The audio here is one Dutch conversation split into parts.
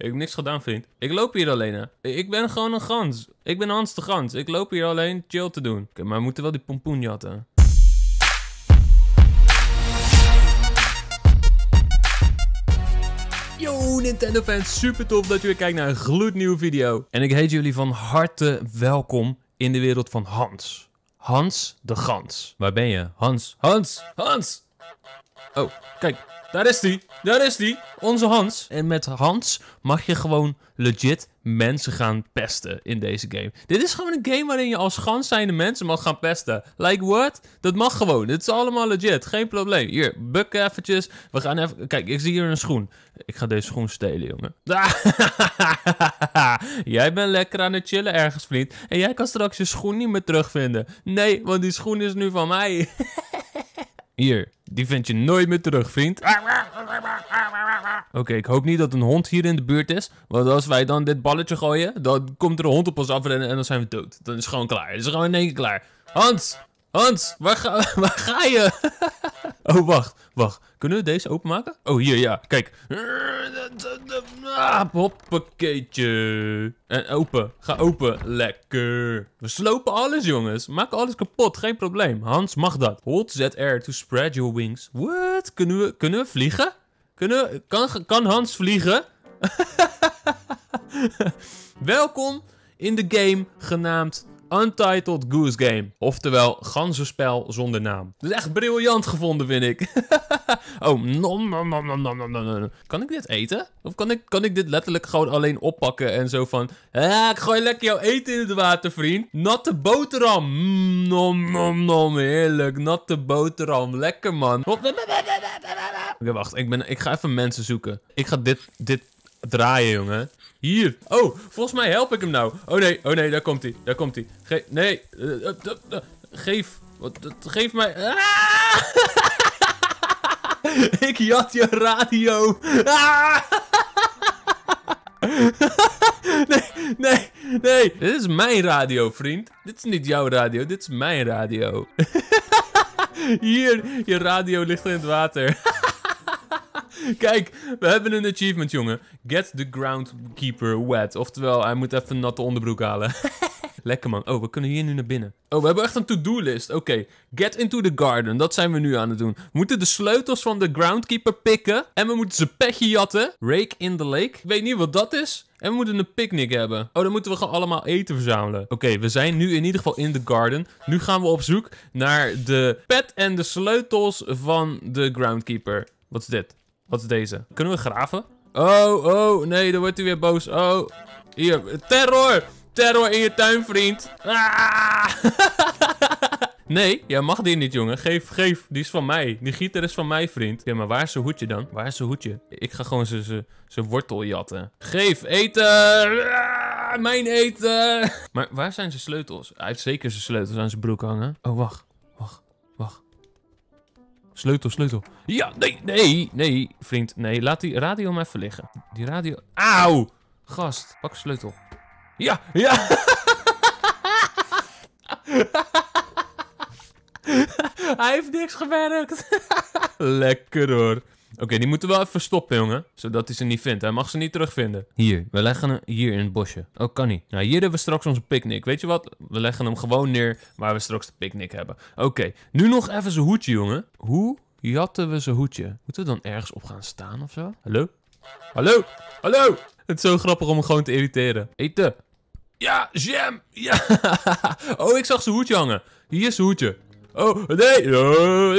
Ik heb niks gedaan, vriend. Ik loop hier alleen, hè. Ik ben gewoon een gans. Ik ben Hans de Gans. Ik loop hier alleen chill te doen. Oké, maar we moeten wel die pompoen jatten. Yo Nintendo fans, super tof dat jullie kijken naar een gloednieuwe video. En ik heet jullie van harte welkom in de wereld van Hans. Hans de Gans. Waar ben je? Hans, Hans, Hans! Oh, kijk. Daar is die. Daar is die. Onze Hans. En met Hans mag je gewoon legit mensen gaan pesten in deze game. Dit is gewoon een game waarin je als gans zijnde mensen mag gaan pesten. Like what? Dat mag gewoon. Dit is allemaal legit. Geen probleem. Hier, bukken eventjes. We gaan even... Kijk, ik zie hier een schoen. Ik ga deze schoen stelen, jongen. jij bent lekker aan het chillen ergens, vriend. En jij kan straks je schoen niet meer terugvinden. Nee, want die schoen is nu van mij. hier, die vind je nooit meer terug, vriend. Oké, ik hoop niet dat een hond hier in de buurt is. Want als wij dan dit balletje gooien, dan komt er een hond op ons afrennen en dan zijn we dood. Dan is het gewoon klaar. Dan is het gewoon in één keer klaar. Hans, Hans, waar ga, ga je? Oh, wacht, wacht. Kunnen we deze openmaken? Oh, hier, ja. Kijk. Ah, hoppakeetje. En open. Ga open. Lekker. We slopen alles, jongens. Maak alles kapot. Geen probleem. Hans mag dat. Hold ZR to spread your wings. What? Kunnen we, kunnen we vliegen? Kunnen kan, kan Hans vliegen? Welkom in de game genaamd Untitled Goose Game. Oftewel, ganzenspel zonder naam. Dat is echt briljant gevonden, vind ik. oh, nom, nom, nom, nom, nom, Kan ik dit eten? Of kan ik, kan ik dit letterlijk gewoon alleen oppakken en zo van... ik gooi lekker jouw eten in het water, vriend. Natte boterham. Mm, nom, nom, nom. Heerlijk. Natte boterham. Lekker, man. Oké, wacht. Ik, ben, ik ga even mensen zoeken. Ik ga dit, dit draaien, jongen. Hier. Oh, volgens mij help ik hem nou. Oh nee, oh nee, daar komt hij. Daar komt hij. Ge nee. Eh, eh, geef. Wat, geef mij. Ah! ik jat je radio. Ah! nee, nee, nee. Dit is mijn radio, vriend. Dit is niet jouw radio, dit is mijn radio. Hier, je radio ligt in het water. Kijk, we hebben een achievement, jongen. Get the groundkeeper wet. Oftewel, hij moet even een natte onderbroek halen. Lekker man. Oh, we kunnen hier nu naar binnen. Oh, we hebben echt een to-do-list. Oké, get into the garden. Dat zijn we nu aan het doen. We moeten de sleutels van de groundkeeper pikken. En we moeten ze petje jatten. Rake in the lake. Ik weet niet wat dat is. En we moeten een picknick hebben. Oh, dan moeten we gewoon allemaal eten verzamelen. Oké, we zijn nu in ieder geval in de garden. Nu gaan we op zoek naar de pet en de sleutels van de groundkeeper. Wat is dit? Wat is deze? Kunnen we graven? Oh, oh, nee, dan wordt hij weer boos. Oh, hier. Terror! Terror in je tuin, vriend. Ah! nee, jij mag die niet, jongen. Geef, geef. Die is van mij. Die gieter is van mij, vriend. Ja, maar waar is zijn hoedje dan? Waar is zijn hoedje? Ik ga gewoon zijn wortel jatten. Geef, eten! Ah, mijn eten! Maar waar zijn zijn sleutels? Hij heeft zeker zijn sleutels aan zijn broek hangen. Oh, wacht. Wacht, wacht. Sleutel, sleutel. Ja, nee, nee, nee, vriend. Nee, laat die radio maar even liggen. Die radio... Auw! Gast, pak sleutel. Ja, ja! Hij heeft niks gewerkt. Lekker hoor. Oké, die moeten we wel even stoppen, jongen. Zodat hij ze niet vindt. Hij mag ze niet terugvinden. Hier, we leggen hem hier in het bosje. Oh, kan niet. Nou, hier hebben we straks onze picknick. Weet je wat? We leggen hem gewoon neer waar we straks de picknick hebben. Oké, nu nog even zijn hoedje, jongen. Hoe jatten we zijn hoedje? Moeten we dan ergens op gaan staan of zo? Hallo? Hallo? Hallo? Het is zo grappig om hem gewoon te irriteren. Eten. Ja, jam. Ja. Oh, ik zag zijn hoedje hangen. Hier is zijn hoedje. Oh, nee. Oh,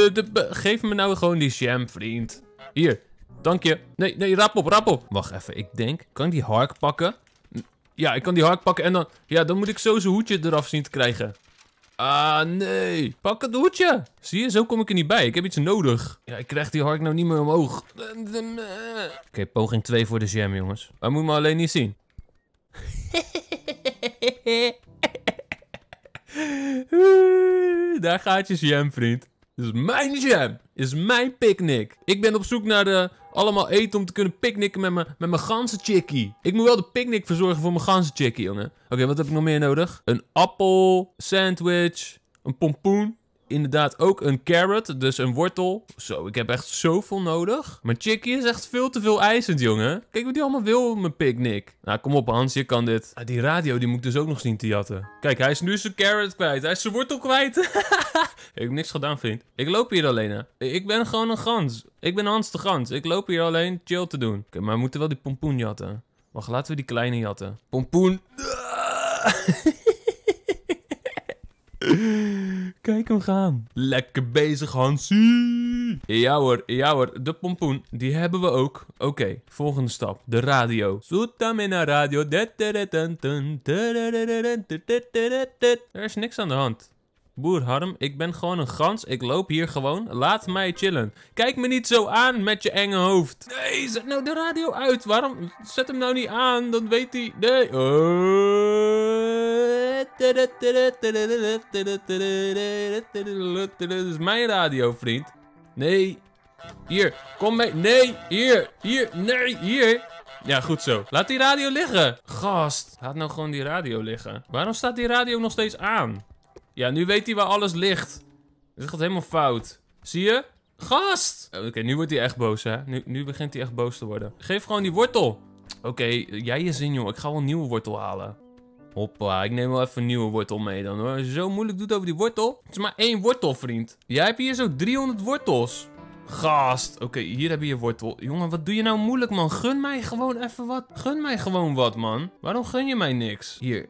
geef me nou gewoon die jam, vriend. Hier, dank je. Nee, nee, rap op, rap op. Wacht even, ik denk, kan ik die hark pakken? Ja, ik kan die hark pakken en dan... Ja, dan moet ik zo zijn hoedje eraf zien te krijgen. Ah, nee. Pak het hoedje. Zie je, zo kom ik er niet bij. Ik heb iets nodig. Ja, ik krijg die hark nou niet meer omhoog. Oké, poging 2 voor de jam, jongens. Maar moet me alleen niet zien. Daar gaat je jam, vriend. Dit is mijn jam. Dit is mijn picknick. Ik ben op zoek naar de, allemaal eten om te kunnen picknicken met mijn met mijn ganse chickie. Ik moet wel de picknick verzorgen voor mijn ganse chickie, jongen. Oké, wat heb ik nog meer nodig? Een appel, sandwich, een pompoen inderdaad ook een carrot, dus een wortel. Zo, ik heb echt zoveel nodig. Mijn chickie is echt veel te veel eisend, jongen. Kijk wat die allemaal wil, mijn picknick. Nou, kom op Hans, je kan dit. Ah, die radio, die moet dus ook nog zien te jatten. Kijk, hij is nu zijn carrot kwijt. Hij is zijn wortel kwijt. ik heb niks gedaan, vriend. Ik loop hier alleen, hè. Ik ben gewoon een gans. Ik ben Hans de gans. Ik loop hier alleen chill te doen. Oké, maar we moeten wel die pompoen jatten. Wacht, laten we die kleine jatten. Pompoen. Kijk hem gaan. Lekker bezig, Hansie. Ja hoor, ja hoor. De pompoen, die hebben we ook. Oké, volgende stap. De radio. Soetamina radio. Er is niks aan de hand. Boer Harm, ik ben gewoon een gans. Ik loop hier gewoon. Laat mij chillen. Kijk me niet zo aan met je enge hoofd. Nee, zet nou de radio uit. Waarom? Zet hem nou niet aan. Dan weet hij... Nee. Dit is mijn radio, vriend. Nee. Hier, kom mee. Nee, hier, hier, nee, hier. Ja, goed zo. Laat die radio liggen. Gast, laat nou gewoon die radio liggen. Waarom staat die radio nog steeds aan? Ja, nu weet hij waar alles ligt. Dit gaat helemaal fout. Zie je? Gast! Oh, oké, nu wordt hij echt boos, hè? Nu, nu begint hij echt boos te worden. Geef gewoon die wortel. Oké, jij je zin, joh. Ik ga wel een nieuwe wortel halen. Hoppa, ik neem wel even een nieuwe wortel mee dan hoor. Zo moeilijk doet over die wortel. Het is maar één wortel, vriend. Jij hebt hier zo 300 wortels. Gast. Oké, hier heb je je wortel. Jongen, wat doe je nou moeilijk, man? Gun mij gewoon even wat. Gun mij gewoon wat, man. Waarom gun je mij niks? Hier.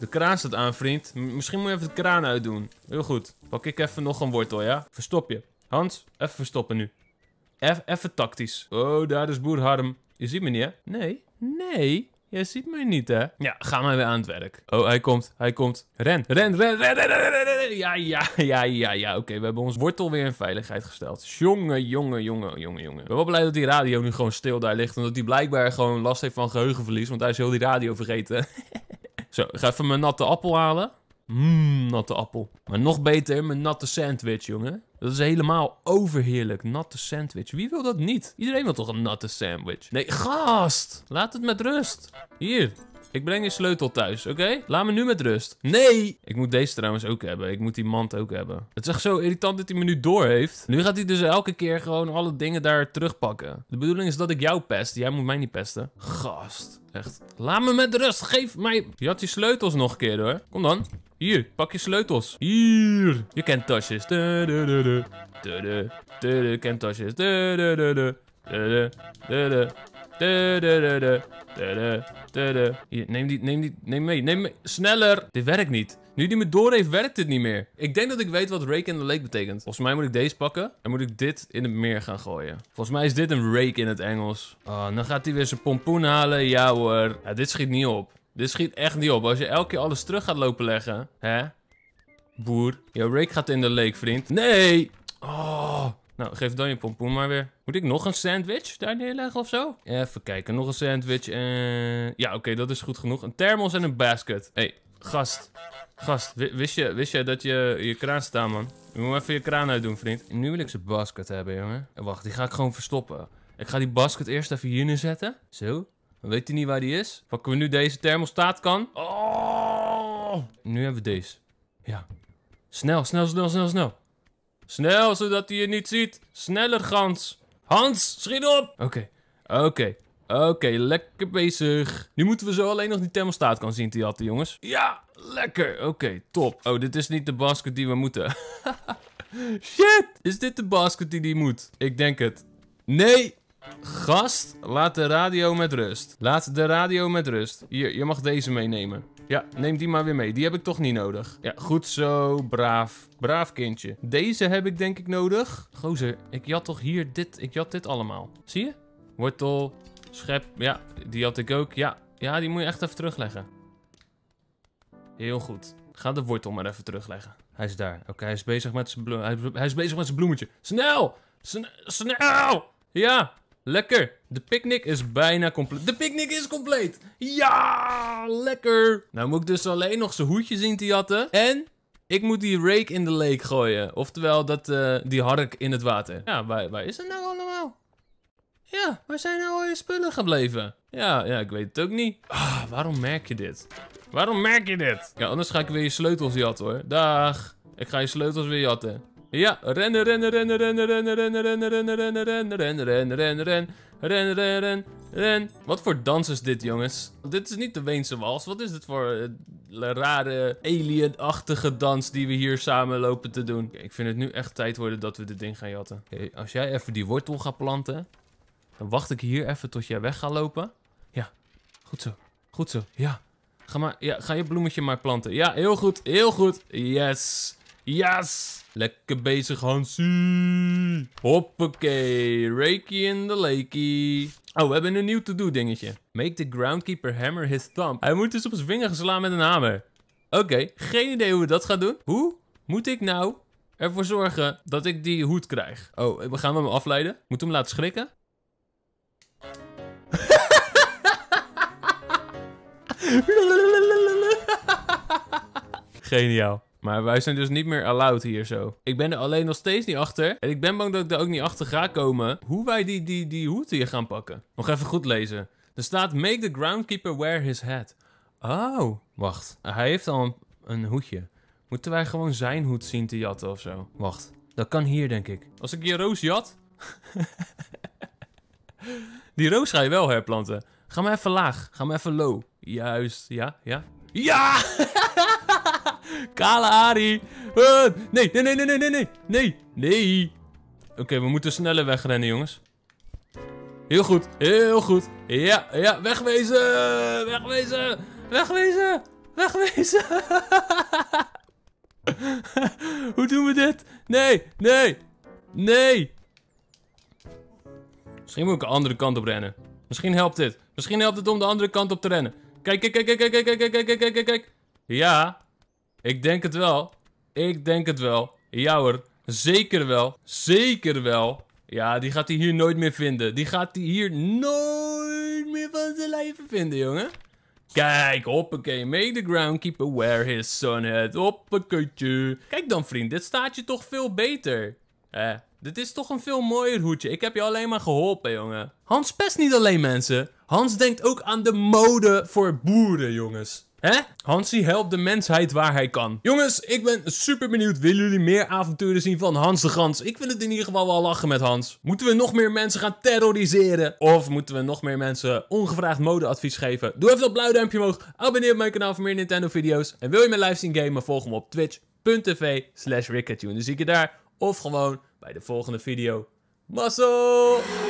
De kraan staat aan, vriend. misschien moet je even de kraan uitdoen. Heel goed. Pak ik even nog een wortel, ja? Verstop je. Hans, even verstoppen nu. Even, tactisch. Oh, daar is boer Harm. Je ziet me niet, hè? Nee. Nee. Jij ziet mij niet, hè? Ja, ga maar weer aan het werk. Oh, hij komt, hij komt. Ren, ren, ren, ren, ren, ren, ren. Ja, ja, ja, ja, ja. Oké, we hebben ons wortel weer in veiligheid gesteld. Jongen, jongen, jongen, jongen, jongen. Ik ben wel blij dat die radio nu gewoon stil daar ligt. En dat hij blijkbaar gewoon last heeft van geheugenverlies. Want hij is heel die radio vergeten. Zo, ik ga even mijn natte appel halen. Mmm, natte appel. Maar nog beter mijn natte sandwich, jongen. Dat is helemaal overheerlijk. Natte sandwich. Wie wil dat niet? Iedereen wil toch een natte sandwich? Nee, gast! Laat het met rust. Hier, ik breng je sleutel thuis, oké? Laat me nu met rust. Nee! Ik moet deze trouwens ook hebben. Ik moet die mand ook hebben. Het is echt zo irritant dat hij me nu door heeft. Nu gaat hij dus elke keer gewoon alle dingen daar terugpakken. De bedoeling is dat ik jou pest. Jij moet mij niet pesten. Gast. Echt. Laat me met rust. Geef mij... Je had je sleutels nog een keer hoor. Kom dan. Hier, pak je sleutels. Hier. Je kent tasjes. Je kent tasjes. De, de, de, Hier, neem die, neem die, neem mee, neem Sneller! Dit werkt niet. Nu die me door heeft, werkt dit niet meer. Ik denk dat ik weet wat rake in the lake betekent. Volgens mij moet ik deze pakken en moet ik dit in het meer gaan gooien. Volgens mij is dit een rake in het Engels. Oh, dan gaat hij weer zijn pompoen halen. Ja hoor. dit schiet niet op. Dit schiet echt niet op. Als je elke keer alles terug gaat lopen leggen, hè? Boer. Jouw rake gaat in de lake, vriend. Nee! Oh, nou, geef dan je pompoen maar weer. Moet ik nog een sandwich daar neerleggen of zo? Even kijken, nog een sandwich en... Ja, oké, dat is goed genoeg. Een thermos en een basket. hey, gast. Gast, wist je, wist je dat je je kraan staat, man? Je moet even je kraan uitdoen, vriend. Nu wil ik ze basket hebben, jongen. Wacht, die ga ik gewoon verstoppen. Ik ga die basket eerst even hier zetten. Zo. Dan weet hij niet waar die is. Pakken we nu deze thermostaat kan. Oh! Nu hebben we deze. Ja. Snel, snel, snel, snel, snel. Snel, zodat hij je niet ziet. Sneller, gans. Hans, schiet op! Oké, oké. Oké, lekker bezig. Nu moeten we zo alleen nog die thermostaat kan zien die had, jongens. Ja, lekker. Oké, top. Oh, dit is niet de basket die we moeten. Shit! Is dit de basket die die moet? Ik denk het. Nee! Gast, laat de radio met rust. Laat de radio met rust. Hier, je mag deze meenemen. Ja, neem die maar weer mee. Die heb ik toch niet nodig. Ja, goed zo. Braaf. Braaf kindje. Deze heb ik denk ik nodig. Gozer, ik jat toch hier dit. Ik jat dit allemaal. Zie je? Wortel. Schep. Ja, die had ik ook. Ja, ja die moet je echt even terugleggen. Heel goed. Ga de wortel maar even terugleggen. Hij is daar. Oké, hij is bezig met zijn bloemetje. Hij is bezig met zijn bloemetje. Snel! snel! Ja! Lekker! De picknick is bijna compleet. De picknick is compleet! Ja! Lekker! Nou moet ik dus alleen nog zijn hoedje zien te jatten. En ik moet die rake in de lake gooien. Oftewel, dat, eh, die hark in het water. Ja, waar, waar is het nou allemaal? Ja, waar zijn nou al je spullen gebleven? Ja, ja, ik weet het ook niet. Ah, waarom merk je dit? Waarom merk je dit? Ja, anders ga ik weer je sleutels jatten hoor. Dag! Ik ga je sleutels weer jatten. Ja, rennen, rennen, rennen, rennen, rennen, rennen, rennen, rennen, rennen, rennen, rennen, rennen, rennen, rennen, rennen, Wat voor dans is dit, jongens? Dit is niet de Weense wals. Wat is dit voor rare alien-achtige dans die we hier samen lopen te doen? Ik vind het nu echt tijd worden dat we dit ding gaan jatten. Als jij even die wortel gaat planten, dan wacht ik hier even tot jij weg gaat lopen. Ja, goed zo. Goed zo, ja. Ga, maar, ja, ga je bloemetje maar planten. Ja, heel goed, heel goed. Yes. Yes! Lekker bezig, Hansie. Hoppakee. Reiki in de Lakey. Oh, we hebben een nieuw to-do dingetje. Make the groundkeeper hammer his thumb. Hij moet dus op zijn vinger slaan met een hamer. Oké, geen idee hoe we dat gaan doen. Hoe moet ik nou ervoor zorgen dat ik die hoed krijg? Oh, we gaan hem afleiden. Moet hem laten schrikken? Geniaal. Maar wij zijn dus niet meer allowed hier zo. Ik ben er alleen nog steeds niet achter. En ik ben bang dat ik er ook niet achter ga komen hoe wij die, die, die hoed hier gaan pakken. Nog even goed lezen. Er staat, make the groundkeeper wear his hat. Oh, wacht. Hij heeft al een, een hoedje. Moeten wij gewoon zijn hoed zien te jatten of zo? Wacht, dat kan hier denk ik. Als ik je roos jat... die roos ga je wel herplanten. Ga maar even laag. Ga maar even low. Juist, ja, ja. Ja! Kale Ari. nee, nee, nee, nee, nee, nee, nee, nee. Oké, we moeten sneller wegrennen, jongens. Heel goed, heel goed. Ja, ja, wegwezen, wegwezen, wegwezen, wegwezen. Hoe doen we dit? Nee, nee, nee. Misschien moet ik de andere kant op rennen. Misschien helpt dit. Misschien helpt het om de andere kant op te rennen. Kijk, kijk, kijk, kijk, kijk, kijk, kijk, kijk, kijk, kijk, kijk. Ja, ik denk het wel. Ik denk het wel. Ja zeker wel. Zeker wel. Ja, die gaat hij hier nooit meer vinden. Die gaat hij hier nooit meer van zijn leven vinden, jongen. Kijk, hoppakee. Make the ground keeper wear his son hat. Hoppakeetje. Kijk dan, vriend. Dit staat je toch veel beter. Eh, dit is toch een veel mooier hoedje. Ik heb je alleen maar geholpen, jongen. Hans pest niet alleen mensen. Hans denkt ook aan de mode voor boeren, jongens. Hè? Hansie helpt de mensheid waar hij kan. Jongens, ik ben super benieuwd. Willen jullie meer avonturen zien van Hans de Gans? Ik vind het in ieder geval wel lachen met Hans. Moeten we nog meer mensen gaan terroriseren? Of moeten we nog meer mensen ongevraagd modeadvies geven? Doe even dat blauw duimpje omhoog. Abonneer op mijn kanaal voor meer Nintendo video's. En wil je mijn live zien gamen? Volg me op twitch.tv slash Dan zie ik je daar. Of gewoon bij de volgende video. Muscle!